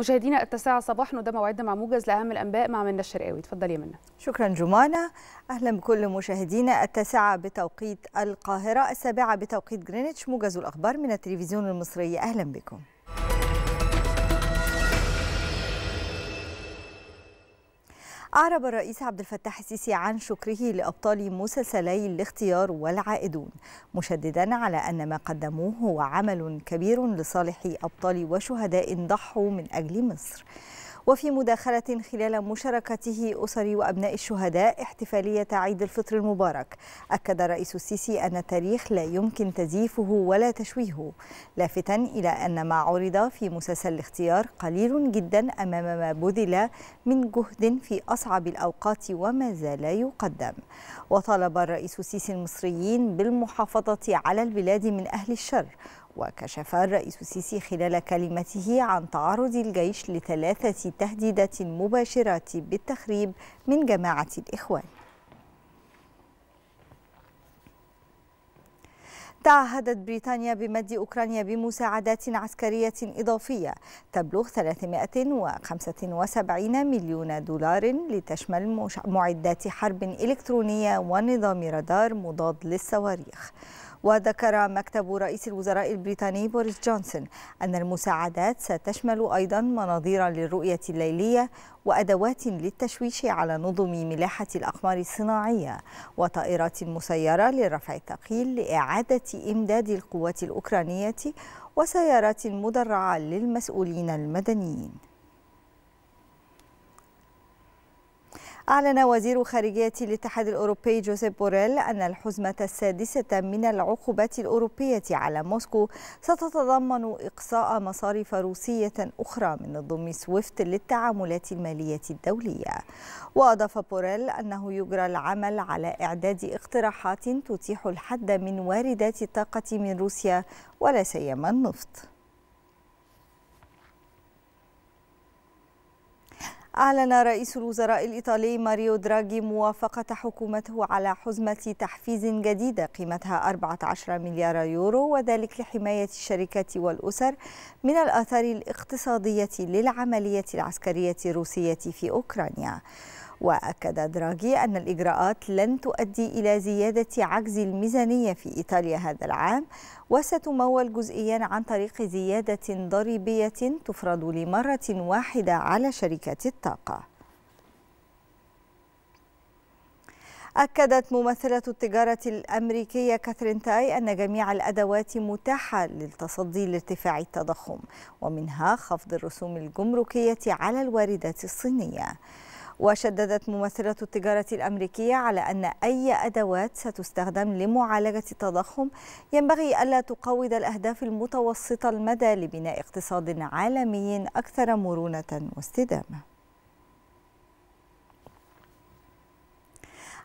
مشاهدينا التاسعة صباحا وده موعدنا مع موجز لأهم الأنباء مع منى الشرقاوي اتفضلي يا منى شكرا جمانة أهلا بكل مشاهدينا التاسعة بتوقيت القاهرة السابعة بتوقيت جرينتش موجز الأخبار من التلفزيون المصري أهلا بكم أعرب الرئيس عبد الفتاح السيسي عن شكره لأبطال مسلسلي الاختيار والعائدون مشددا على أن ما قدموه هو عمل كبير لصالح أبطال وشهداء ضحوا من أجل مصر وفي مداخلة خلال مشاركته أسر وأبناء الشهداء احتفالية عيد الفطر المبارك أكد الرئيس السيسي أن التاريخ لا يمكن تزييفه ولا تشويهه لافتا إلى أن ما عرض في مسلسل الاختيار قليل جدا أمام ما بذل من جهد في أصعب الأوقات وما زال يقدم وطالب الرئيس السيسي المصريين بالمحافظة على البلاد من أهل الشر وكشف الرئيس السيسي خلال كلمته عن تعرض الجيش لثلاثة تهديدات مباشرة بالتخريب من جماعة الإخوان تعهدت بريطانيا بمد أوكرانيا بمساعدات عسكرية إضافية تبلغ 375 مليون دولار لتشمل معدات حرب إلكترونية ونظام رادار مضاد للصواريخ وذكر مكتب رئيس الوزراء البريطاني بوريس جونسون أن المساعدات ستشمل أيضا مناظير للرؤية الليلية وأدوات للتشويش على نظم ملاحة الأقمار الصناعية وطائرات مسيرة لرفع الثقيل لإعادة إمداد القوات الأوكرانية وسيارات مدرعة للمسؤولين المدنيين أعلن وزير خارجية الاتحاد الأوروبي جوزيف بوريل أن الحزمة السادسة من العقوبات الأوروبية على موسكو ستتضمن إقصاء مصارف روسية أخرى من نظم سويفت للتعاملات المالية الدولية وأضاف بوريل أنه يجرى العمل على إعداد اقتراحات تتيح الحد من واردات الطاقة من روسيا ولا سيما النفط أعلن رئيس الوزراء الإيطالي ماريو دراغي موافقة حكومته على حزمة تحفيز جديدة قيمتها 14 مليار يورو وذلك لحماية الشركات والأسر من الآثار الاقتصادية للعملية العسكرية الروسية في أوكرانيا. وأكد دراجي أن الإجراءات لن تؤدي إلى زيادة عجز الميزانية في إيطاليا هذا العام وستمول جزئيا عن طريق زيادة ضريبية تفرض لمرة واحدة على شركات الطاقة أكدت ممثلة التجارة الأمريكية كاثرين تاي أن جميع الأدوات متاحة للتصدي لارتفاع التضخم ومنها خفض الرسوم الجمركية على الواردات الصينية وشددت ممثلة التجارة الأمريكية على أن أي أدوات ستستخدم لمعالجة التضخم ينبغي ألا تقود الأهداف المتوسطة المدى لبناء اقتصاد عالمي أكثر مرونة واستدامة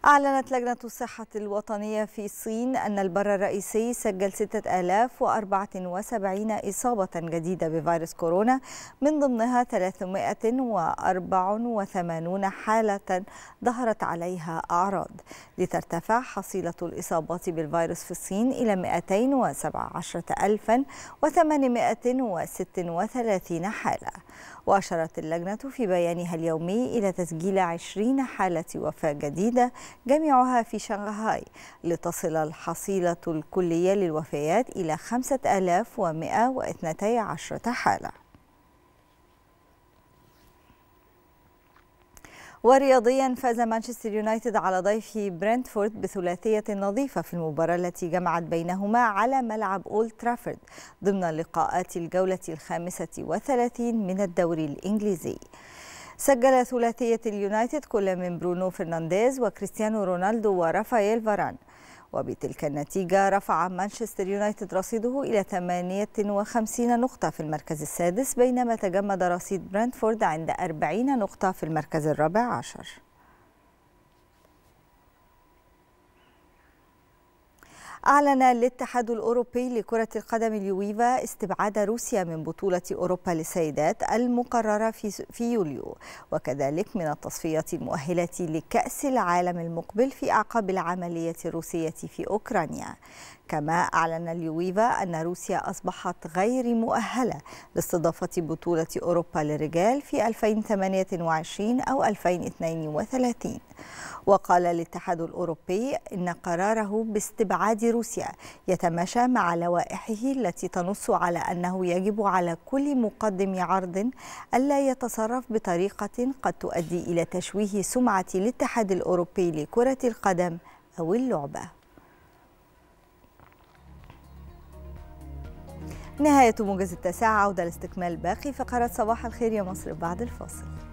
أعلنت لجنة الصحة الوطنية في الصين أن البر الرئيسي سجل 6074 إصابة جديدة بفيروس كورونا من ضمنها 384 حالة ظهرت عليها أعراض لترتفع حصيلة الإصابات بالفيروس في الصين إلى 217836 حالة وأشرت اللجنة في بيانها اليومي إلى تسجيل 20 حالة وفاة جديدة جميعها في شنغهاي لتصل الحصيلة الكلية للوفيات إلى 5112 حالة ورياضيا فاز مانشستر يونايتد على ضيف برنتفورد بثلاثية نظيفة في المباراة التي جمعت بينهما على ملعب أولد ترافورد ضمن لقاءات الجولة الخامسة وثلاثين من الدوري الإنجليزي سجل ثلاثية اليونايتد كل من برونو فرنانديز وكريستيانو رونالدو ورافائيل فاران وبتلك النتيجة رفع مانشستر يونايتد رصيده إلى 58 نقطة في المركز السادس بينما تجمد رصيد برنتفورد عند 40 نقطة في المركز الرابع عشر أعلن الاتحاد الأوروبي لكرة القدم اليويفا استبعاد روسيا من بطولة أوروبا للسيدات المقررة في, يوليو وكذلك من التصفية المؤهلة لكأس العالم المقبل في أعقاب العملية الروسية في أوكرانيا كما أعلن اليويفا أن روسيا أصبحت غير مؤهلة لاستضافة بطولة أوروبا للرجال في 2028 أو 2032 وقال الاتحاد الأوروبي إن قراره باستبعاد روسيا يتماشى مع لوائحه التي تنص على أنه يجب على كل مقدم عرض ألا يتصرف بطريقة قد تؤدي إلى تشويه سمعة الاتحاد الأوروبي لكرة القدم أو اللعبة نهاية موجز التاسعة عودة لاستكمال باقي فقرات صباح الخير يا مصر بعد الفاصل